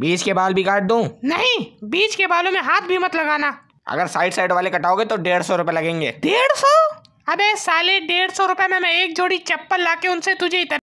बीच के बाल भी काट दूं नहीं बीच के बालों में हाथ भी मत लगाना अगर साइड साइड वाले कटाओगे तो डेढ़ सौ रूपए लगेंगे डेढ़ सौ अबे साले डेढ़ सौ रूपए में मैं एक जोड़ी चप्पल लाके उनसे तुझे इतना